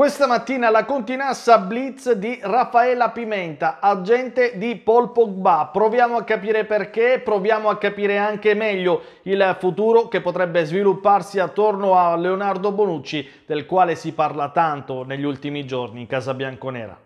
Questa mattina la continassa blitz di Raffaella Pimenta, agente di Paul Pogba. Proviamo a capire perché, proviamo a capire anche meglio il futuro che potrebbe svilupparsi attorno a Leonardo Bonucci, del quale si parla tanto negli ultimi giorni in Casa Bianconera.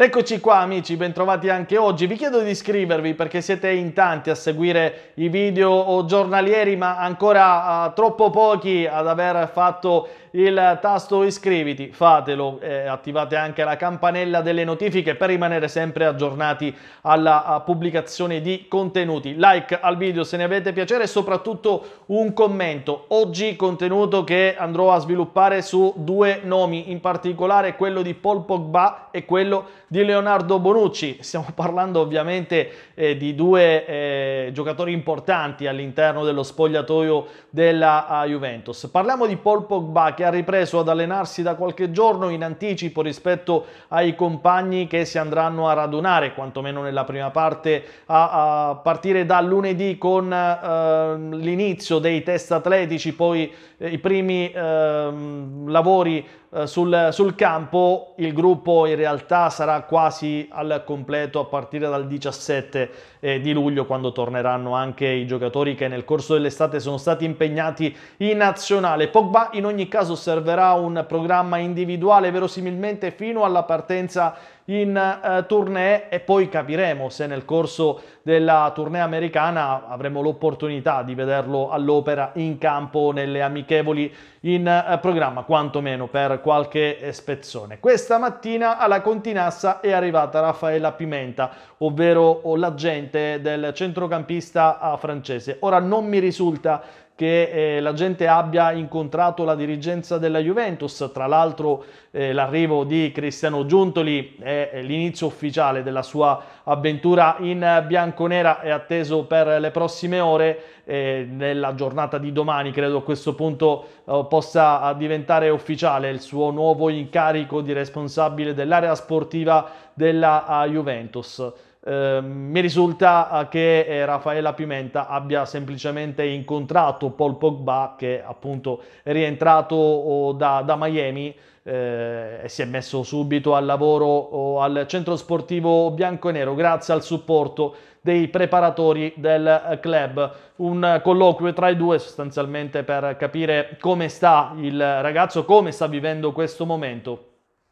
Eccoci qua amici, bentrovati anche oggi. Vi chiedo di iscrivervi perché siete in tanti a seguire i video giornalieri ma ancora uh, troppo pochi ad aver fatto il tasto iscriviti, fatelo, eh, attivate anche la campanella delle notifiche per rimanere sempre aggiornati alla pubblicazione di contenuti. Like al video se ne avete piacere e soprattutto un commento. Oggi contenuto che andrò a sviluppare su due nomi, in particolare quello di Paul Pogba e quello di Leonardo Bonucci. Stiamo parlando ovviamente eh, di due eh, giocatori importanti all'interno dello spogliatoio della uh, Juventus. Parliamo di Paul Pogba che ha ripreso ad allenarsi da qualche giorno in anticipo rispetto ai compagni che si andranno a radunare, quantomeno nella prima parte, a, a partire da lunedì con eh, l'inizio dei test atletici, poi eh, i primi ehm, eh, lavori sul, sul, campo il gruppo in realtà sarà quasi al completo a partire dal 17 eh, di luglio quando torneranno anche i giocatori che nel corso dell'estate sono stati impegnati in nazionale. Pogba in ogni caso si osserverà un programma individuale verosimilmente fino alla partenza in eh, tournée e poi capiremo se nel corso della tournée americana avremo l'opportunità di vederlo all'opera in campo nelle amichevoli in eh, programma, quantomeno per qualche spezzone. Questa mattina alla Continassa è arrivata Raffaella Pimenta, ovvero l'agente del centrocampista eh, francese. Ora non mi risulta che eh, la gente abbia incontrato la dirigenza della Juventus, tra l'altro eh, l'arrivo di Cristiano Giuntoli è l'inizio ufficiale della sua avventura in bianconera è atteso per le prossime ore. E nella giornata di domani credo a questo punto eh, possa diventare ufficiale il suo nuovo incarico di responsabile dell'area sportiva della eh, Juventus. Ehm, mi risulta eh, che eh, Raffaella Pimenta abbia semplicemente incontrato Paul Pogba che appunto è rientrato da, da Miami eh, e si è messo subito al lavoro al centro sportivo bianco-nero e grazie al supporto dei preparatori del eh, club. Un colloquio tra i due sostanzialmente per capire come sta il ragazzo, come sta vivendo questo momento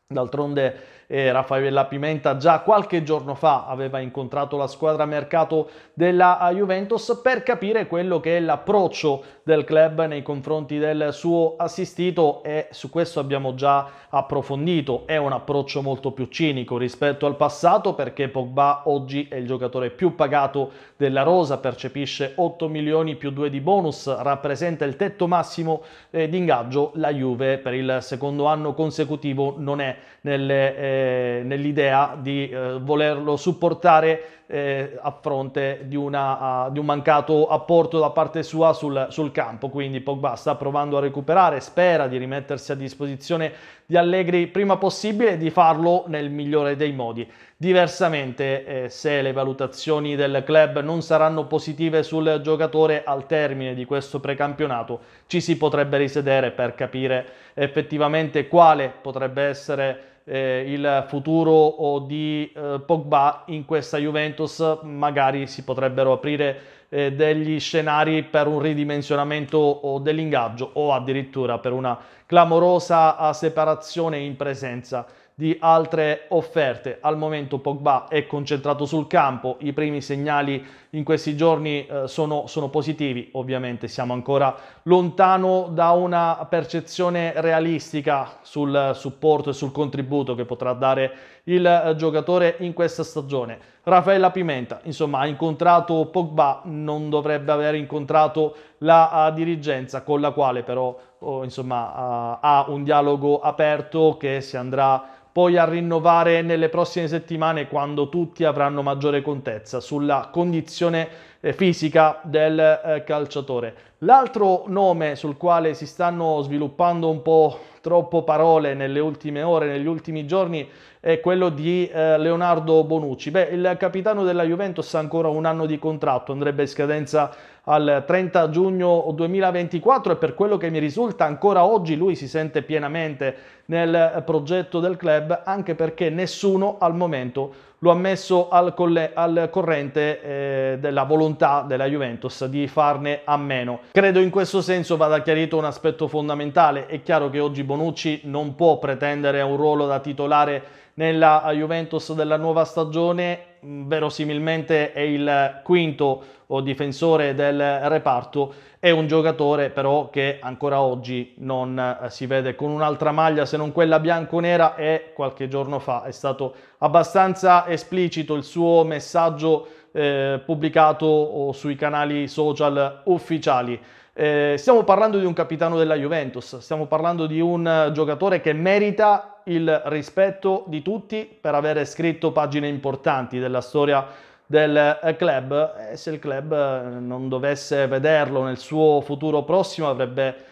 D'altronde eh, Raffaella Pimenta già qualche giorno fa aveva incontrato la squadra mercato della Juventus per capire quello che è l'approccio del club nei confronti del suo assistito e su questo abbiamo già approfondito. È un approccio molto più cinico rispetto al passato perché Pogba oggi è il giocatore più pagato della Rosa, percepisce 8 milioni più 2 di bonus, rappresenta il tetto massimo eh, di ingaggio. La Juve per il secondo anno consecutivo non è nelle, eh, nell'idea di eh, volerlo supportare eh, a fronte di, una, uh, di, un mancato apporto da parte sua sul, sul, campo. Quindi Pogba sta provando a recuperare, spera di rimettersi a disposizione di Allegri prima possibile e di farlo nel migliore dei modi. Diversamente, eh, se le valutazioni del club non saranno positive sul giocatore al termine di questo precampionato, ci si potrebbe risedere per capire effettivamente quale potrebbe essere eh, il futuro di eh, Pogba in questa Juventus, magari si potrebbero aprire eh, degli scenari per un ridimensionamento dell'ingaggio o addirittura per una clamorosa eh, separazione in presenza di altre offerte. Al momento Pogba è concentrato sul campo, i primi segnali in questi giorni eh, sono, sono, positivi, ovviamente siamo ancora lontano da una percezione realistica sul supporto e sul contributo che potrà dare il eh, giocatore in questa stagione. Raffaella Pimenta, insomma, ha incontrato Pogba, non dovrebbe aver incontrato la uh, dirigenza con la quale però oh, insomma, uh, ha un dialogo aperto che si andrà poi a rinnovare nelle prossime settimane quando tutti avranno maggiore contezza sulla condizione eh, fisica del eh, calciatore. L'altro nome sul quale si stanno sviluppando un po' troppo parole nelle ultime ore, negli ultimi giorni, è quello di eh, Leonardo Bonucci. Beh, il capitano della Juventus ha ancora un anno di contratto, andrebbe in scadenza al 30 giugno 2024 e per quello che mi risulta ancora oggi lui si sente pienamente nel progetto del club anche perché nessuno al momento lo ha messo al, colle- al corrente eh, della volontà della Juventus di farne a meno. Credo in questo senso vada chiarito un aspetto fondamentale. È chiaro che oggi Bonucci non può pretendere un ruolo da titolare nella Juventus della nuova stagione, mm, verosimilmente è il quinto oh, difensore del reparto è un giocatore però che ancora oggi non eh, si vede con un'altra maglia se non quella bianconera e qualche giorno fa è stato abbastanza esplicito il suo messaggio eh, pubblicato sui canali social ufficiali. Eh, stiamo parlando di un capitano della Juventus, stiamo parlando di un giocatore che merita il rispetto di tutti per avere scritto pagine importanti della storia del eh, club e eh, se il club eh, non dovesse vederlo nel suo futuro prossimo avrebbe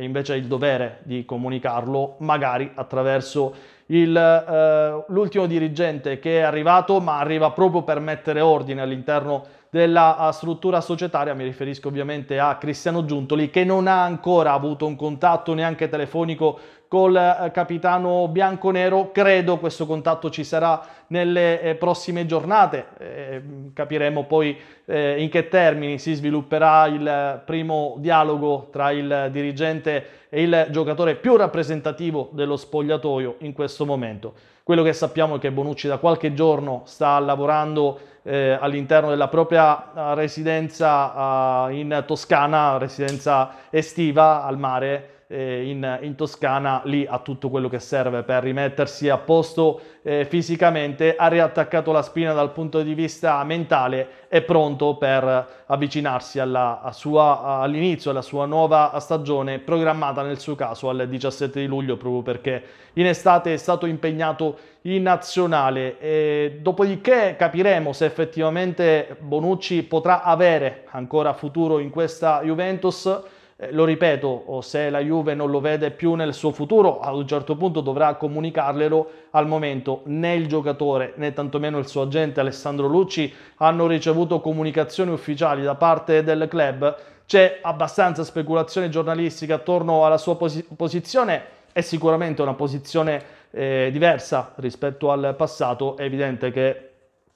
invece il dovere di comunicarlo magari attraverso il, eh, l'ultimo dirigente che è arrivato ma arriva proprio per mettere ordine all'interno della ah, struttura societaria, mi riferisco ovviamente a Cristiano Giuntoli che non ha ancora avuto un contatto neanche telefonico col eh, capitano bianconero. Credo questo contatto ci sarà nelle eh, prossime giornate. Eh, capiremo poi in che termini si svilupperà il primo dialogo tra il dirigente è il giocatore più rappresentativo dello spogliatoio in questo momento. Quello che sappiamo è che Bonucci da qualche giorno sta lavorando eh, all'interno della propria eh, residenza eh, in Toscana, residenza estiva al mare, eh, in, in, Toscana, lì ha tutto quello che serve per rimettersi a posto eh, fisicamente, ha riattaccato la spina dal punto di vista mentale, è pronto per avvicinarsi alla, sua, all'inizio alla sua nuova stagione programmata nel suo caso al 17 di luglio proprio perché in estate è stato impegnato in nazionale. E dopodiché capiremo se effettivamente Bonucci potrà avere ancora futuro in questa Juventus eh, lo ripeto, se la Juve non lo vede più nel suo futuro, ad un certo punto dovrà comunicarglielo. Al momento né il giocatore né tantomeno il suo agente Alessandro Lucci hanno ricevuto comunicazioni ufficiali da parte del club. C'è abbastanza speculazione giornalistica attorno alla sua posi posizione è sicuramente una posizione eh, diversa rispetto al passato, è evidente che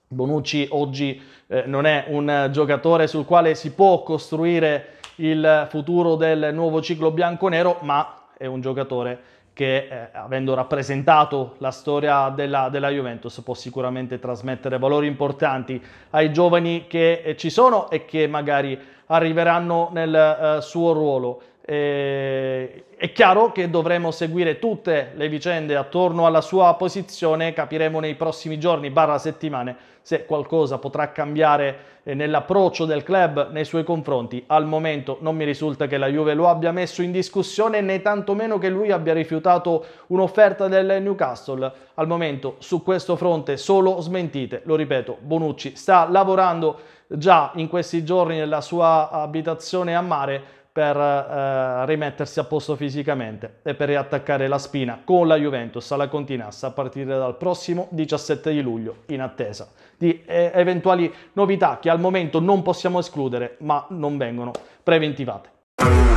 Bonucci oggi eh, non è un giocatore sul quale si può costruire il futuro del nuovo ciclo bianco-nero, ma è un giocatore che eh, avendo rappresentato la storia della, della, Juventus può sicuramente trasmettere valori importanti ai giovani che eh, ci sono e che magari arriveranno nel eh, suo ruolo. Eh, è chiaro che dovremo seguire tutte le vicende attorno alla sua posizione, capiremo nei prossimi giorni, barra settimane, se qualcosa potrà cambiare eh, nell'approccio del club nei suoi confronti. Al momento non mi risulta che la Juve lo abbia messo in discussione né tantomeno che lui abbia rifiutato un'offerta del Newcastle. Al momento su questo fronte solo smentite, lo ripeto, Bonucci sta lavorando già in questi giorni nella sua abitazione a mare per eh, rimettersi a posto fisicamente e per riattaccare la spina con la Juventus alla Continassa a partire dal prossimo 17 di luglio in attesa di eh, eventuali novità che al momento non possiamo escludere ma non vengono preventivate.